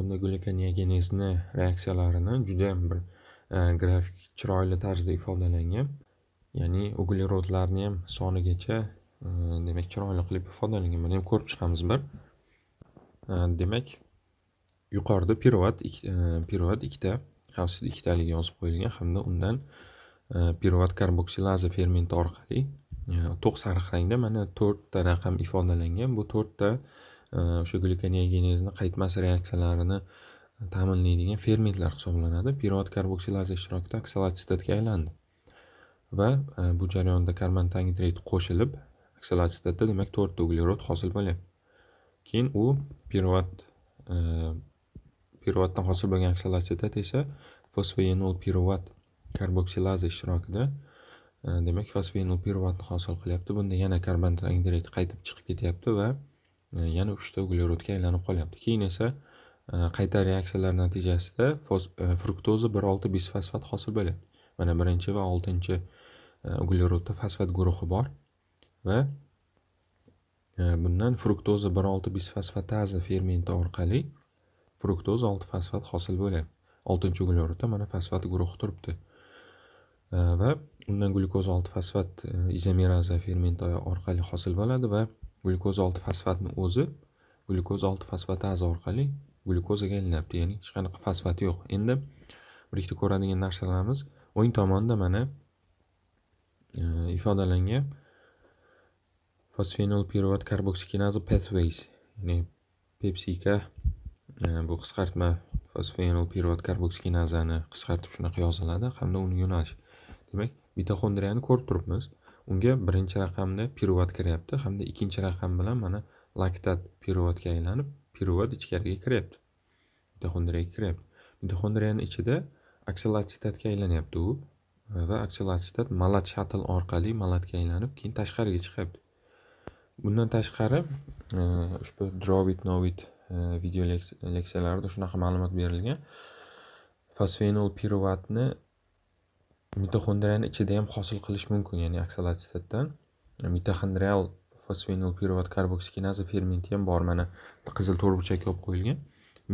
bunda glyukoneogenezni reaksiyalarini judayam bir e, grafik chiroyli tarzda ifodalangan ya'ni uglerodlarni ham sonigacha e, demak chiroyli qilib ifodalangan buni ham ko'rib chiqamiz bir e, demak yuqorida piruvat piruvat ikkita xavfsiz ikkitaligi yozib qo'yilgan hamda undan piruvat karboksilaza fermenti orqali to'q sariq rangda mana to'rtta raqam ifodalangan bu to'rtta o'sha glikoneogenezni qaytmas reaksiyalarini ta'minlaydigan fermentlar hisoblanadi pirovat karboksilaza ishtirokida oksalatsitatga aylandi va e, bu jarayonda karbantangidrid qo'shilib oksalatsitatda demak to'rtta uglerod hosil bo'lyapti keyin u pirovat e, pirovatdan hosil bo'lgan oksalatsitat esa fosfenol pirovat karboksilaza ishtirokida e, demak fosfenol pirovatni hosil qilyapti bunda yana karbantangidrid qaytib chiqib ketyapti va E, yana uchta uglerodga aylanib qolyapti keyin esa e, qayta reaksiyalar natijasida e, fruktoza bir olti bisfosfat hosil bo'ladi mana birinchi va oltinchi uglerodda fosfat guruhi bor va bundan fruktoza bir olti bisfosfataza fermenti orqali fruktoza olti fosfat hosil bo'ladi oltinchi uglerodda mana fosfat guruhi turibdi va undan glyukoza olti fosfat izomeraza fermenti orqali hosil bo'ladi va glyukozolti fosfatni o'zi glyukozolti fosfatasi orqali glyukozaga aylanyapti ya'ni hech qanaqa fosfat yo'q endi ikkita ko'radigan narsalarimiz o'ng tomonda mana e, ifodalangan fosfenol pirovat karboksikinaza pathways ya'ni pepsika e, bu qisqartma fosfenol pirovat karboksinazani qisqartib shunaqa yoziladi hamda uni yo'nalish demak mitoxondriyani ko'rib turibmiz unga birinchi raqamda pirovat kiryapti hamda ikkinchi raqam bilan mana laktat piruvatga aylanib piruvat ichkariga kiryapti mitoxondriyaga kiryapti mitoxondriyani ichida aksilatsitatga aylanyapti u va aksilatsitat malat shatl orqali malatga aylanib keyin tashqariga chiqyapti bundan tashqari e, ushbu drovit novit e, video leksiyalarida shunaqa ma'lumot berilgan fosfenol piruvatni mitoxondriyani ham hosil qilish mumkin ya'ni aksalatsiddan mitoxondrial fosfenil pirovat karboksikinaza fermenti ham bor mana qizil burchakka olib qo'yilgan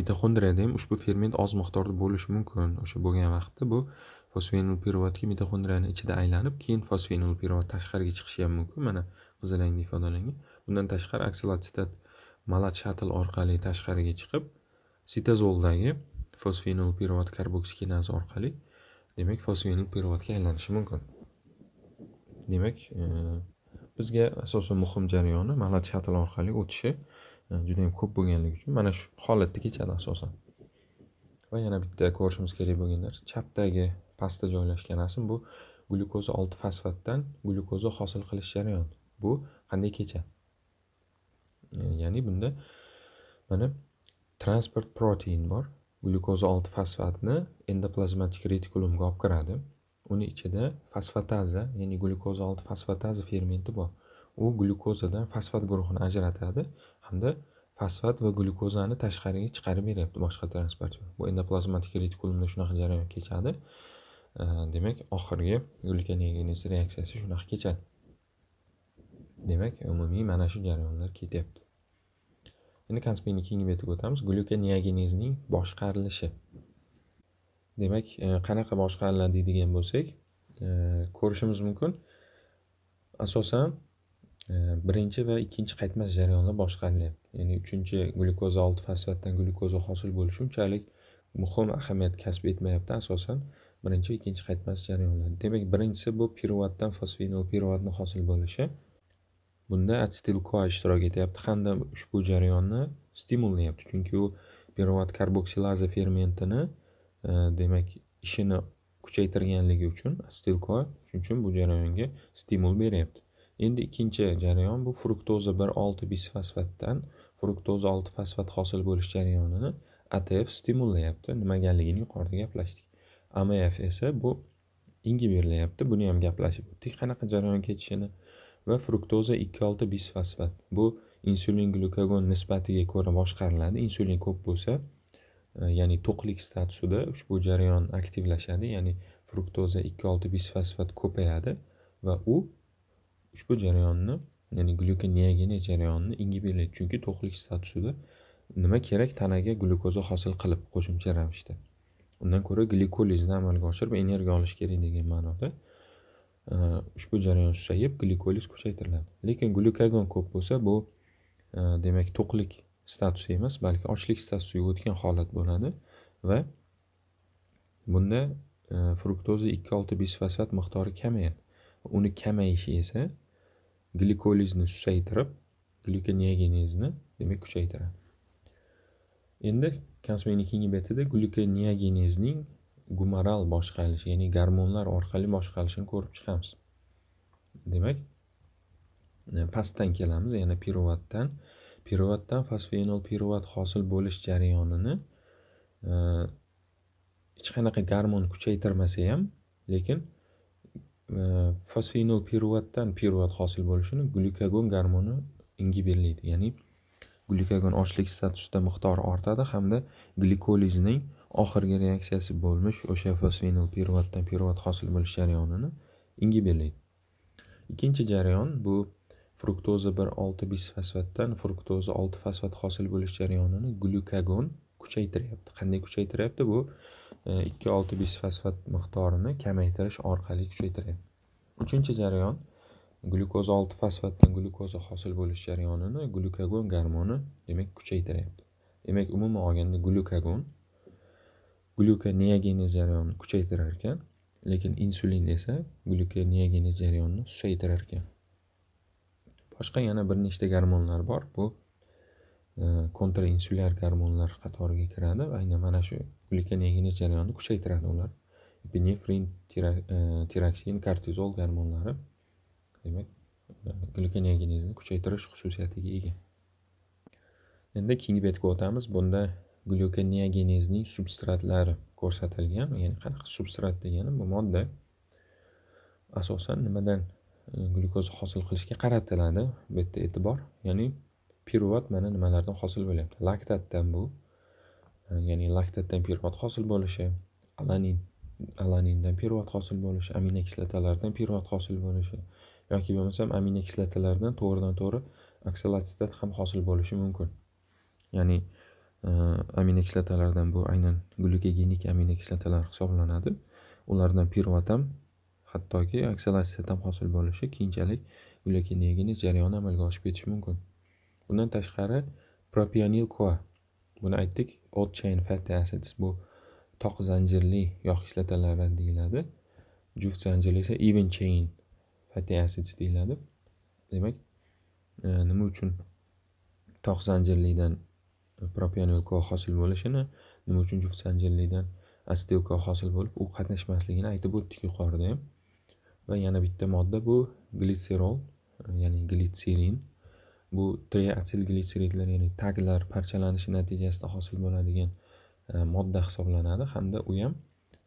mitoxondriyada ham ushbu ferment oz miqdorda bo'lishi mumkin o'sha bo'lgan vaqtda bu fosfenil pirovatga mitoxondriyani ichida aylanib keyin fosfenil pirovat tashqariga chiqishi ham mumkin mana qizil rangda ifodalangan bundan tashqari aksilatsitat malat shatl orqali tashqariga chiqib sitazoldagi fosfenil pirovat karboksikinaza orqali demak fosiyaning pirovatga aylanishi mumkin demak e, bizga asosan muhim jarayoni malat shatl orqali o'tishi e, juda ko'p bo'lganligi uchun mana shu holatda kechadi asosan va yana bitta ko'rishimiz kerak bo'lgan narsa chapdagi pastda joylashgan rasm bu glyukoza olti fosfatdan glyukoza hosil qilish jarayoni bu qanday kechadi e, ya'ni bunda mana transport protein bor glyukoza 6 fosfatni endoplazmatik retikulumga olib kiradi uni ichida fosfataza ya'ni glyukoza 6 fosfataza fermenti bor u glyukozadan fosfat guruhini ajratadi hamda fosfat va glyukozani tashqariga chiqarib beryapti boshqa transport bu endoplazmatik retikulumda shunaqa jarayon kechadi demak oxirgi glyukoneogenez reaksiyasi shunaqa kechadi demak umumiy mana shu jarayonlar ketyapti endi konspeyni keyingi betiga o'tamiz glyukoneogenezning boshqarilishi demak e, qanaqa boshqariladi deydigan bo'lsak e, ko'rishimiz mumkin asosan e, birinchi va ikkinchi qaytmas jarayonlar boshqarilyapti ya'ni uchinchi glyukoza olti fosfatdan glyukoza hosil bo'lishi unchalik muhim ahamiyat kasb etmayapti asosan birinchi ikkinchi qaytmas jarayonlar demak birinchisi bu piruvatdan fosfenol piruvatni hosil bo'lishi Bunda atsil koa ishtirok etyapti hamda ushbu jarayonni stimullayapti chunki u pirovat karboksilaza fermentini e, demak ishini kuchaytirganligi uchun atsil koa shuning uchun bu jarayonga stimul beryapti endi ikkinchi jarayon bu fruktoza bir olti bisfosfatdan fruktoza olti fosfat hosil bo'lish jarayonini atf stimullayapti nimagaligini yuqorida gaplashdik amf esa bu ingiberlayapti buni ham gaplashib o'tdik qanaqa jarayon ketishini va fruktoza ikki olti bisfosfat bu insulin glyukagon nisbatiga ko'ra boshqariladi insulin ko'p bo'lsa e, ya'ni to'qlik statusida ushbu jarayon aktivlashadi ya'ni fruktoza ikki olti bisfosfat ko'payadi va u ushbu jarayonni ya'ni glyukoneogenez jarayonini ingibilaydi chunki to'qlik statusida nima kerak tanaga glyukoza hosil qilib qo'shimcha ravishda undan ko'ra glikolizni amalga oshirib energiya olish kerak degan ma'noda Э, ushbu jarayon susayib glikoliz kuchaytiriladi lekin glyukagon ko'p bo'lsa bu e, demak to'qlik statusi emas balki ochlik statusiga o'tgan holat bo'ladi va bunda e, fruktoza ikki olti bisfosfat miqdori kamayadi uni kamayishi esa glikolizni susaytirib glyukoneogenezni demak kuchaytiradi endi konsmenik betida glyukoneogenezning gumaral boshqarish ya'ni gormonlar orqali boshqarilishini ko'rib chiqamiz demak e, pastdan kelamiz yana piruvatdan piruvatdan fosfenol piruvat hosil bo'lish jarayonini e, hech qanaqa garmon kuchaytirmasa ham lekin e, fosfenol piruvatdan piruvat hosil bo'lishini glyukagon garmoni ingiberlaydi ya'ni glyukagon ochlik statusida miqdori ortadi hamda glikolizning oxirgi reaksiyasi bo'lmish o'sha fosfenil pirvatdan pirvat hosil bo'lish jarayonini ingib ikkinchi jarayon bu fruktoza bir olti bisfosfatdan fruktoza olti fosfat hosil bo'lish jarayonini glyukagon kuchaytiryapti qanday kuchaytiryapti bu e, ikki olti bisfosfat miqdorini kamaytirish orqali kuchaytiryapti uchinchi jarayon glyukoza olti fosfatdan glyukoza hosil bo'lish jarayonini glyukagon gormoni demak kuchaytiryapti demak umuman olganda glyukagon glyukoneogenez jarayonini kuchaytirar ekan lekin insulin esa glyukoneogenez jarayonini susaytirar ekan boshqa yana bir nechta garmonlar bor bu e, kontrainsulyar garmonlar qatoriga kiradi aynan mana shu glyukoneogenez jarayonini kuchaytiradi ular epinefrin e, tiraksin kortizol garmonlari demak e, glyukoneogenezni kuchaytirish xususiyatiga ega endi keyingi betga o'tamiz bunda glyukoneogenezning substratlari ko'rsatilgan ya'ni qanaqa substrat degani bu modda asosan nimadan e, glyukoza hosil qilishga qaratiladi bu yerda e'tibor ya'ni pirovat mana nimalardan hosil bo'lyapti laktatdan bu e, ya'ni laktatdan pirvat hosil bo'lishi alanin alanindan pirvat hosil bo'lishi aminokislotalardan pirvat hosil bo'lishi yoki bo'lmasam aminokislotalardan to'g'ridan to'g'ri aksilatsitat ham hosil bo'lishi mumkin ya'ni aminokislotalardan bu aynan glyukogenik aminokislotalar hisoblanadi ulardan pirvatam hattoki oksilyatsiya ham hosil bo'lishi keyinchalik glyukogenez jarayoni amalga oshib ketishi mumkin bundan tashqari propionil koa buni aytdik old chain fatty acids bu toq zanjirli yog' kislotalari deyiladi juft zanjirli esa even chain fatty acids deyiladi demak nima uchun toq zanjirlidan propianilkol hosil bo'lishini nima uchun juft zanjirlidan astilkol hosil bo'lib u qatnashmasligini aytib o'tdik ham va yana bitta modda bu glitserol ya'ni glitserin bu triatil glitseridlar ya'ni taglar parchalanishi natijasida hosil bo'ladigan e, modda hisoblanadi hamda u ham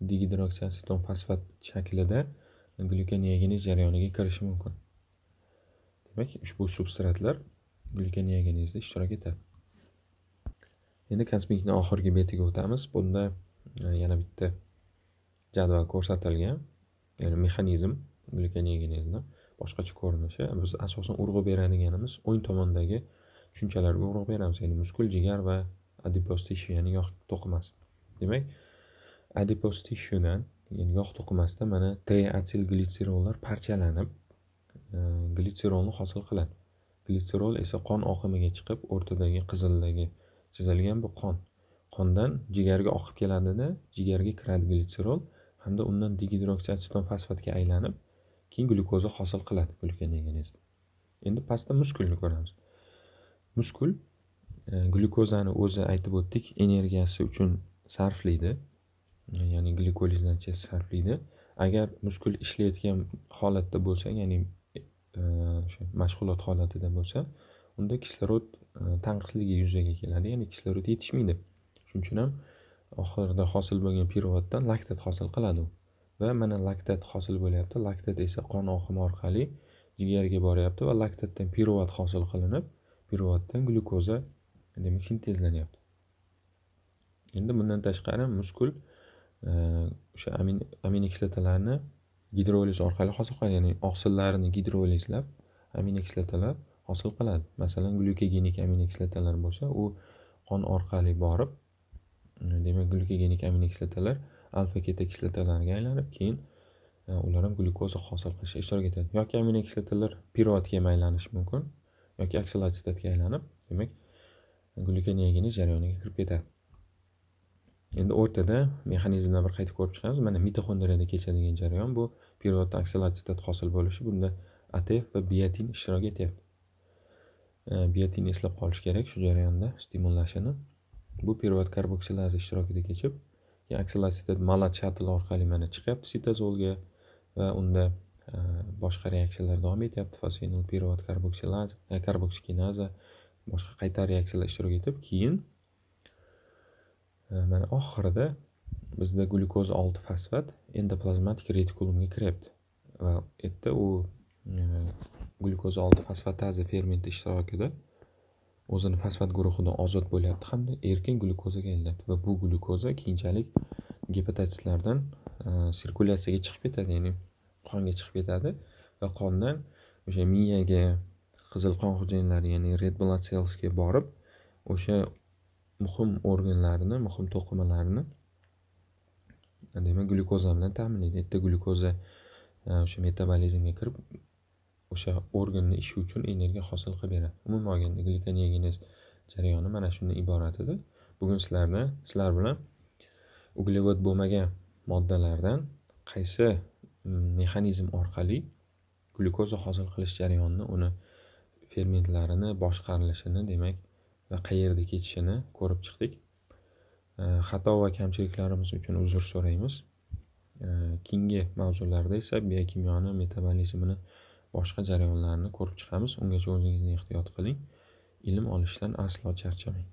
digidroksiaseton fosfat shaklida glyukoneogenez jarayoniga kirishi mumkin demak ushbu substratlar glyukoneogenezda ishtirok etadi endi konsmikni oxirgi betiga o'tamiz bunda e, yana bitta jadval ko'rsatilgan ya'ni mexanizm glikoneogenezni boshqacha ko'rinishi biz asosan urg'u beradiganimiz o'ng tomondagi tushunchalarga urg'u beramiz ya'ni muskul jigar va adipoz tishu ya'ni yog' to'qimasi demak adipoz tishudan ya'ni yog' to'qimasidan mana triatil glitserollar parchalanib e, glitserolni hosil qiladi glitserol esa qon oqimiga chiqib o'rtadagi qizildagi chizilgan bu qon qondan jigarga oqib keladida jigarga kiradi glitserol hamda undan digidroksiatsiton fosfatga aylanib keyin glyukoza hosil qiladi glyukonegenezda endi pastda muskulni ko'ramiz muskul e, glyukozani o'zi aytib o'tdik energiyasi uchun sarflaydi ya'ni glikolizdan sarflaydi agar muskul ishlayotgan holatda bo'lsa ya'ni e, o'sha mashg'ulot holatida bo'lsa unda kislorod Э, tanqisligi yuzaga keladi ya'ni kislorod yetishmaydi shuning uchun ham oxirida hosil bo'lgan pirvatdan laktat hosil qiladi u va mana laktat hosil bo'lyapti laktat esa qon oqimi orqali jigarga boryapti va laktatdan pirvat hosil qilinib pirvatdan glyukoza demak sintezlanyapti endi bundan tashqari muskul e, o'sha amin aminokislotalarni gidroliz orqali hosil qiladi ya'ni oqsillarini gidrolizlab aminokislotalar hosil qiladi masalan glyukogenik aminokislotalar bo'lsa u qon orqali borib demak glyukogenik aminokislotalar alfa keta kislotalarga aylanib keyin e, ular ham glyukoza hosil qilishga ishtirok etadi yoki aminokislotalar piruvatga ham aylanishi mumkin yoki aksilatsitatga aylanib demak glyukoneogeniz jarayoniga kirib ketadi endi o'rtada mexanizmdan bir qayta ko'rib chiqamiz mana mitoxondriyada kechadigan jarayon bu pirovatda aksilatsitat hosil bo'lishi bunda atf va biotin ishtirok etyapti Э, biotinni eslab qolish kerak shu jarayonda stimullashini bu pirvat karboksilaza ishtirokida kechib keyin oksilatsitat malat shatl orqali mana chiqyapti sitazolga va unda e, boshqa reaksiyalar davom etyapti fosfenol pirvat karboksilaza e, karboksikinaza boshqa qayta reaksiyalar ishtirok etib keyin e, mana oxirida bizda glyukoza olti fosfat endoplazmatik retikulumga kiryapti va u yerda u olti fosfataza fermenti ishtirokida o'zini fosfat guruhidan ozod bo'lyapti hamda erkin glyukozaga aylanyapti va bu glyukoza keyinchalik gepatitlardan e, sirkulyatsiyaga chiqib ketadi ya'ni qonga chiqib ketadi va qondan o'sha miyaga qizil qon hujayralari ya'ni red blood cellsga borib o'sha muhim organlarni muhim to'qimalarni demak glyukoza bilan ta'minlaydi erta glyukoza e, o'sha metabolizmga kirib o'sha organni ishi uchun energiya hosil qilib beradi umuman olganda glikogenogenez jarayoni mana shundan iborat edi bugun sizlarni sizlar bilan uglevod bo'lmagan moddalardan qaysi mm, mexanizm orqali glyukoza hosil qilish jarayonini uni fermentlarini boshqarilishini demak va qayerda ketishini ko'rib chiqdik э, xato va kamchiliklarimiz uchun uzr so'raymiz э, keyingi mavzularda esa biokimyoni metabolizmini boshqa jarayonlarni ko'rib chiqamiz ungacha o'zingizni ehtiyot qiling ilm olishdan aslo charchamang